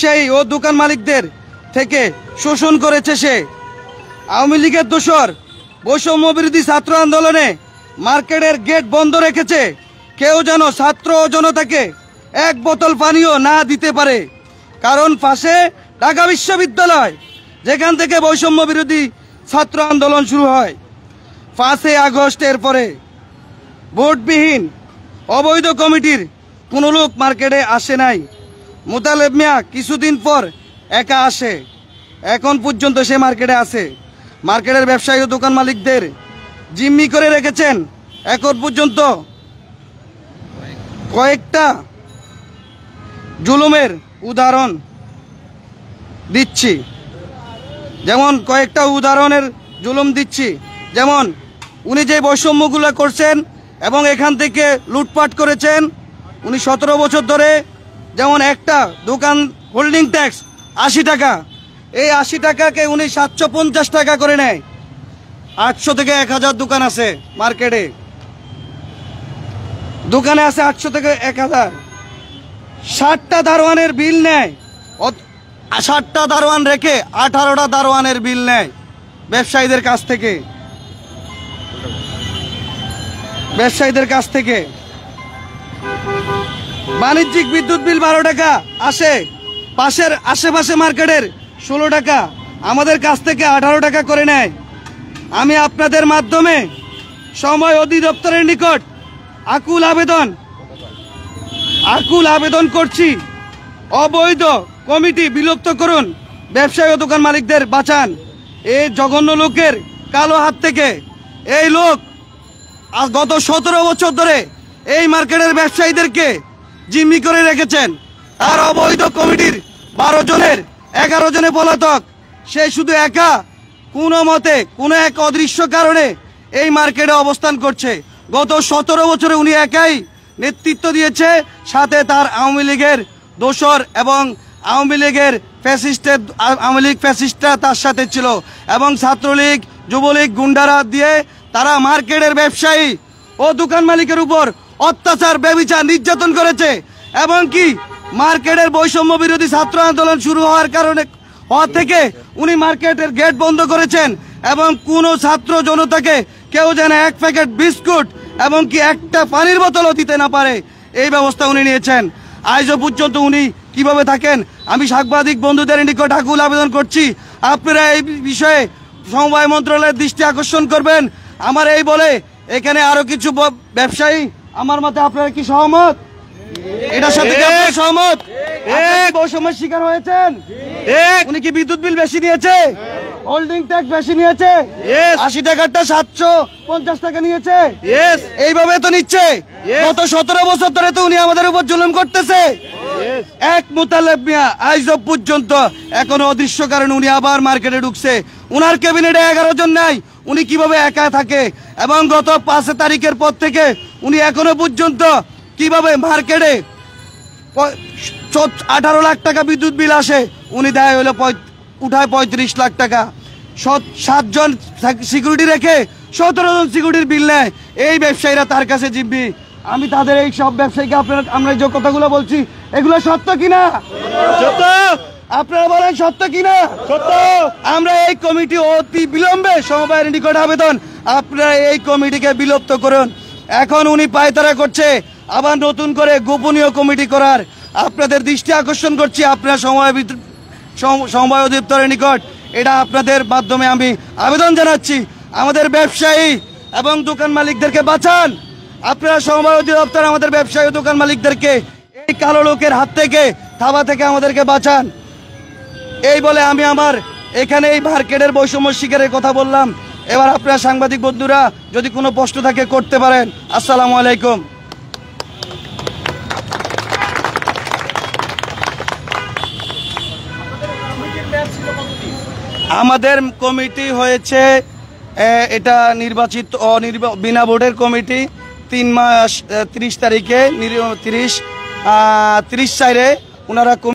সেই ও দোকান মালিকদের থেকে শোষণ করেছে সে আওয়ামী লীগের দোষর বৈষম্য বিরোধী ছাত্র আন্দোলনে মার্কেটের গেট বন্ধ রেখেছে কেউ যেন ছাত্র ও জনতাকে এক বোতল পানিও না দিতে পারে কারণ পাশে ঢাকা বিশ্ববিদ্যালয় যেখান থেকে বৈষম্য বিরোধী ছাত্র আন্দোলন শুরু হয় পাঁচে আগস্টের পরে ভোটবিহীন অবৈধ কমিটির কোনো লোক মার্কেটে আসে নাই মুতালেব মিয়া কিছুদিন পর একা আসে এখন পর্যন্ত সে মার্কেটে আছে মার্কেটের ব্যবসায়ী ও দোকান মালিকদের জিম্মি করে রেখেছেন এখন পর্যন্ত কয়েকটা জুলুমের উদাহরণ দিচ্ছি যেমন কয়েকটা উদাহরণের জুলুম দিচ্ছি যেমন উনি যে বৈষম্যগুলো করছেন এবং এখান থেকে লুটপাট করেছেন উনি সতেরো বছর ধরে যেমন একটা দোকান হোল্ডিং ট্যাক্স আশি টাকা এই আশি টাকাকে উনি সাতশো পঞ্চাশ টাকা করে নেয় আটশো থেকে এক হাজার দোকান আছে মার্কেটে দোকানে আছে আটশো থেকে এক হাজার ষাটটা দারোয়ানের বিল নেয় ষাটটা দারোয়ান রেখে আঠারোটা দারোয়ানের বিল নেয় ব্যবসায়ীদের কাছ থেকে ব্যবসায়ীদের কাছ থেকে বাণিজ্যিক বিদ্যুৎ বিল বারো টাকা আসে পাশের আশেপাশে মার্কেটের ষোলো টাকা আমাদের কাছ থেকে আঠারো টাকা করে নেয় আমি আপনাদের মাধ্যমে সময় অধিদপ্তরের নিকট আকুল আবেদন আকুল আবেদন করছি অবৈধ কমিটি বিলুপ্ত করুন ব্যবসায়ী ও দোকান মালিকদের বাঁচান এই জঘন্য লোকের কালো হাত থেকে এই লোক গত সতেরো বছর ধরে এই মার্কেটের ব্যবসায়ীদেরকে জিম্মি করে রেখেছেন আর অবৈধ কমিটির বারো জনের এগারো জনে পলাতক সে শুধু একা কোনো মতে কোনো এক অদৃশ্য কারণে এই মার্কেটে অবস্থান করছে গত সতেরো বছরে উনি একাই নেতৃত্ব দিয়েছে সাথে তার আওয়ামী লীগের দোসর এবং আওয়ামী লীগের ফ্যাসিস্টের আওয়ামী লীগ ফ্যাসিস্টরা তার সাথে ছিল এবং ছাত্রলীগ যুবলীগ গুন্ডারা দিয়ে তারা মার্কেটের ব্যবসায়ী ও দোকান মালিকের উপর অত্যাচার ব্যবিচার নির্যাতন করেছে এবং কি মার্কেটের বৈষম্য বিরোধী ছাত্র আন্দোলন শুরু হওয়ার কারণে হওয়া থেকে উনি মার্কেটের গেট বন্ধ করেছেন এবং কোনো ছাত্র জনতাকে কেউ যেন এক প্যাকেট বিস্কুট এবং কি একটা পানির বোতলও দিতে না পারে এই ব্যবস্থা উনি নিয়েছেন আজ পর্যন্ত উনি কিভাবে থাকেন আমি সাংবাদিক বন্ধুদের নিকট আকুল আবেদন করছি আপনারা এই বিষয়ে সমবায় মন্ত্রণালয়ের দৃষ্টি আকর্ষণ করবেন আমার এই বলে এখানে আরো কিছু ব্যবসায়ী আমার মতে আপনারা কি সহমত এটার সাথে কি আপনারা সহমত বৈষম্যের শিকার হয়েছেন উনি কি বিদ্যুৎ বিল বেশি নিয়েছে হোল্ডিং ট্যাক্স বেশি নিয়েছে আশি টাকারটা সাতশো পঞ্চাশ টাকা নিয়েছে এইভাবে তো নিচ্ছে গত সতেরো বছর ধরে তো উনি আমাদের উপর জুলুম করতেছে এক মুতালেব মিয়া আইজ পর্যন্ত এখনো অদৃশ্য কারণ উনি আবার মার্কেটে ঢুকছে উনার ক্যাবিনেটে এগারো জন নাই উনি কিভাবে একা থাকে এবং গত পাঁচ তারিখের পর থেকে উনি এখনো পর্যন্ত কিভাবে মার্কেটে আঠারো লাখ টাকা বিদ্যুৎ বিল আসে উনি দেয় হলো উঠায় পঁয়ত্রিশ লাখ টাকা সাতজন সিকিউরিটি রেখে সতেরো জন সিকিউরিটির বিল নেয় এই ব্যবসায়ীরা তার কাছে জিম্মি আমি তাদের এই সব ব্যবসায়ীকে আপনারা আমরা যে কথাগুলো বলছি এগুলো সত্য কিনা সত্য আপনারা বলেন সত্য কিনা সত্য আমরা এই কমিটি অতি বিলম্বে সমবায় নিকট আবেদন আপনারা এই কমিটিকে বিলুপ্ত করুন এখন উনি পায়তারা করছে আবার নতুন করে গোপনীয় কমিটি করার আপনাদের দৃষ্টি আকর্ষণ করছি আপনার সময় সময় অধিদপ্তরের নিকট এটা আপনাদের মাধ্যমে আমি আবেদন জানাচ্ছি আমাদের ব্যবসায়ী এবং দোকান মালিকদেরকে বাঁচান আপনারা সময় অধিদপ্তর আমাদের ব্যবসায়ী দোকান মালিকদেরকে এই কালো লোকের হাত থেকে থাবা থেকে আমাদেরকে বাঁচান এই বলে আমি আমার এখানে এই মার্কেটের বৈষম্য শিকারের কথা বললাম এবার আপনার সাংবাদিক বন্ধুরা যদি কোনো প্রশ্ন থাকে করতে পারেন আসসালামু আলাইকুম আমাদের কমিটি হয়েছে এটা নির্বাচিত অনির্বা বিনা ভোটের কমিটি তিন মাস ৩০ তারিখে তিরিশ তিরিশ সাইডে ওনারা